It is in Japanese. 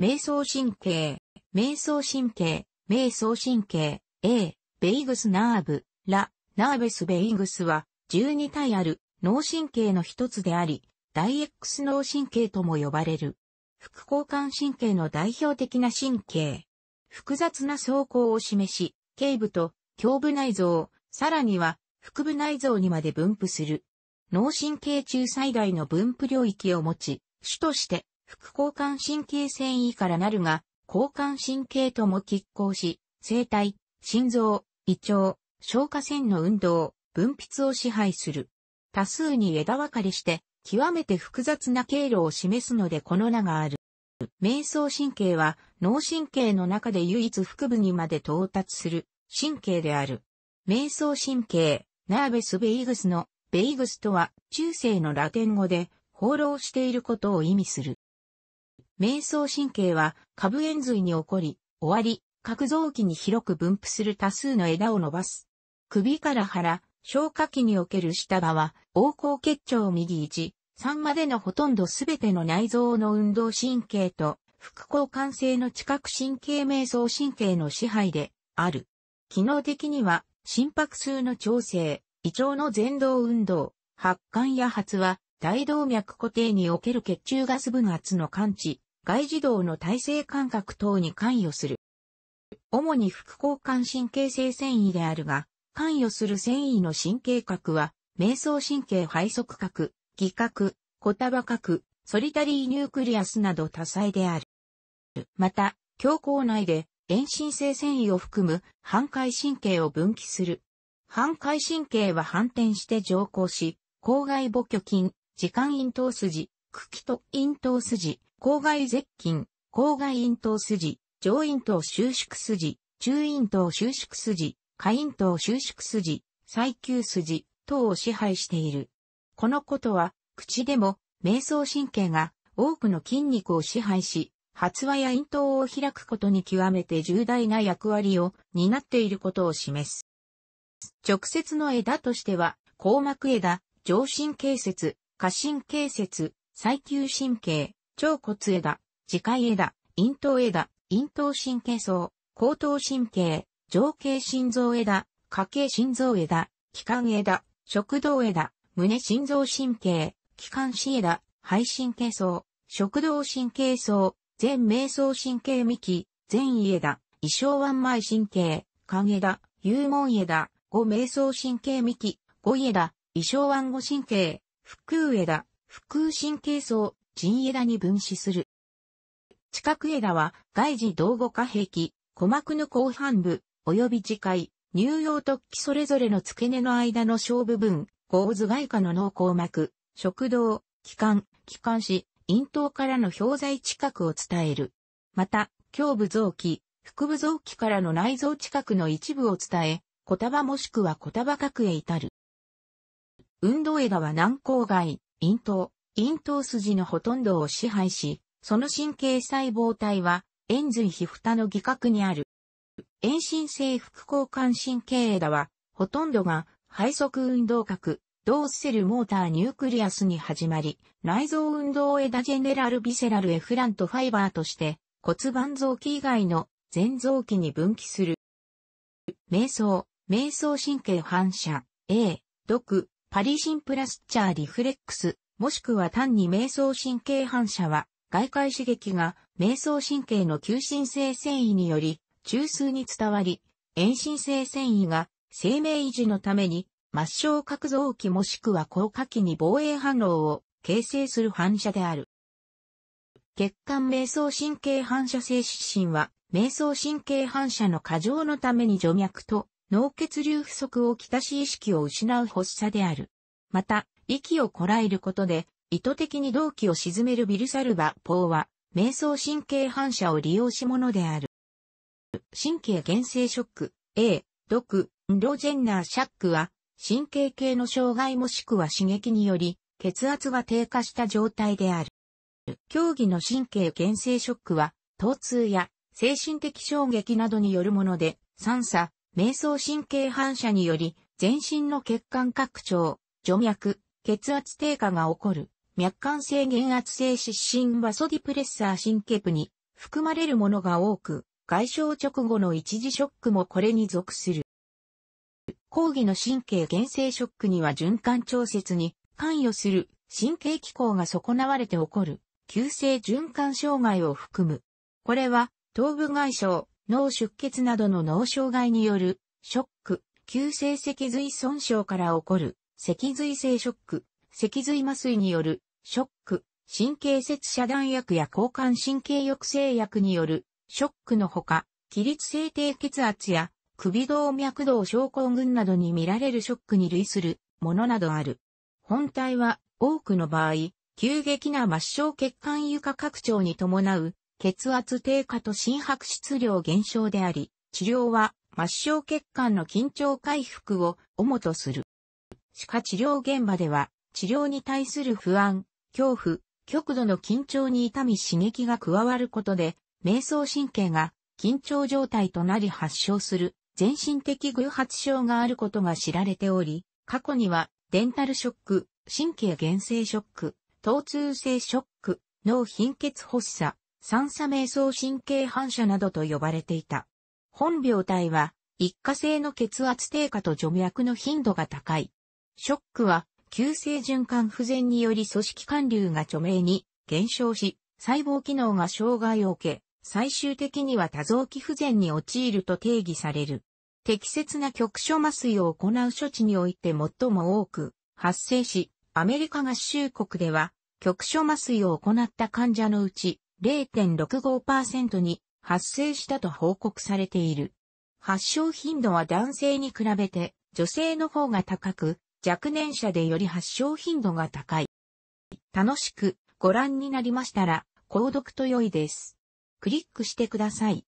瞑想神経、瞑想神経、瞑想神経、A、ベイグスナーブ、ラ、ナーベスベイグスは12体ある脳神経の一つであり、大 X 脳神経とも呼ばれる。副交換神経の代表的な神経。複雑な走行を示し、頸部と胸部内臓、さらには腹部内臓にまで分布する。脳神経中最大の分布領域を持ち、主として副交感神経繊維からなるが、交感神経とも拮抗し、生体、心臓、胃腸、消化腺の運動、分泌を支配する。多数に枝分かれして、極めて複雑な経路を示すのでこの名がある。瞑想神経は脳神経の中で唯一腹部にまで到達する神経である。瞑想神経、ナーベス・ベイグスのベイグスとは中世のラテン語で放浪していることを意味する。瞑想神経は、下部円髄に起こり、終わり、角臓器に広く分布する多数の枝を伸ばす。首から腹、消化器における下場は、横行結腸右1、3までのほとんどすべての内臓の運動神経と、副交感性の知覚神経瞑想神経の支配である。機能的には、心拍数の調整、胃腸の前動運動、発汗や発は、大動脈固定における血中ガス分圧の感知、外児童の体制感覚等に関与する。主に副交感神経性繊維であるが、関与する繊維の神経核は、瞑想神経肺側核、偽核、小束核、ソリタリーニュークリアスなど多彩である。また、胸口内で、遠心性繊維を含む反回神経を分岐する。反回神経は反転して上行し、口外母虚筋、時間咽頭筋、茎と咽頭筋、口外絶筋、口外咽頭筋、上咽頭収縮筋、中咽頭収縮筋、下咽頭収縮筋、最級筋、等を支配している。このことは、口でも、瞑想神経が多くの筋肉を支配し、発話や咽頭を開くことに極めて重大な役割を担っていることを示す。直接の枝としては、硬膜枝、上神経節、下神経節、最球神経、腸骨枝、磁界枝、咽頭枝、咽頭神経層、後頭神経、上頸心臓枝、下頸心臓枝、気管枝、食道枝、胸心臓神経、気管支枝、肺神経層、食道神経層、全瞑想神経幹、全胃枝、胃小腕前神経、肝枝、幽門枝、後瞑想神経幹、後枝、胃小腕後神経、腹腔枝、腹空神経層、腎枝に分子する。近く枝は外耳道後下壁、鼓膜の後半部、及び磁界、乳葉突起それぞれの付け根の間の小部分、構図外科の脳硬膜、食道、気管、気管支、咽頭からの表材近くを伝える。また、胸部臓器、腹部臓器からの内臓近くの一部を伝え、小束もしくは小束核へ至る。運動枝は軟口外、咽頭、咽頭筋のほとんどを支配し、その神経細胞体は、円髄皮蓋の擬核にある。遠心性副交換神経枝は、ほとんどが、肺側運動核、ドーセルモーターニュークリアスに始まり、内臓運動枝ジェネラルビセラルエフラントファイバーとして、骨盤臓器以外の前臓器に分岐する。瞑想、瞑想神経反射、A、毒、パリシンプラスチャーリフレックス、もしくは単に瞑想神経反射は、外界刺激が瞑想神経の急心性繊維により、中枢に伝わり、遠心性繊維が生命維持のために、末梢角臓器もしくは効果器に防衛反応を形成する反射である。血管瞑想神経反射性湿疹は、瞑想神経反射の過剰のために徐脈と脳血流不足をきたし意識を失う発作である。また、息をこらえることで、意図的に動機を沈めるビルサルバポーは、瞑想神経反射を利用しものである。神経原性ショック、A、毒、ロジェンナーシャックは、神経系の障害もしくは刺激により、血圧が低下した状態である。競技の神経原性ショックは、疼痛や精神的衝撃などによるもので、三素。瞑想神経反射により、全身の血管拡張、除脈、血圧低下が起こる、脈管性減圧性湿疹バソディプレッサー神経部に含まれるものが多く、外傷直後の一時ショックもこれに属する。抗議の神経原性ショックには循環調節に関与する神経機構が損なわれて起こる急性循環障害を含む。これは頭部外傷、脳出血などの脳障害による、ショック、急性脊髄損傷から起こる、脊髄性ショック、脊髄麻酔による、ショック、神経節遮断薬や交換神経抑制薬による、ショックのほか、起立性低血圧や、首動脈動症候群などに見られるショックに類するものなどある。本体は多くの場合、急激な末梢血管床拡張に伴う血圧低下と心拍質量減少であり、治療は末梢血管の緊張回復を主とする。歯科治療現場では、治療に対する不安、恐怖、極度の緊張に痛み刺激が加わることで、瞑想神経が緊張状態となり発症する全身的偶発症があることが知られており、過去にはデンタルショック、神経原性ショック、疼痛性ショック、脳貧血発作、三叉瞑想神経反射などと呼ばれていた。本病態は、一過性の血圧低下と除脈の頻度が高い。ショックは、急性循環不全により組織管流が著名に減少し、細胞機能が障害を受け、最終的には多臓器不全に陥ると定義される。適切な局所麻酔を行う処置において最も多く発生し、アメリカ合衆国では局所麻酔を行った患者のうち0.65%に発生したと報告されている。発症頻度は男性に比べて女性の方が高く、若年者でより発症頻度が高い。楽しくご覧になりましたら、購読と良いです。クリックしてください。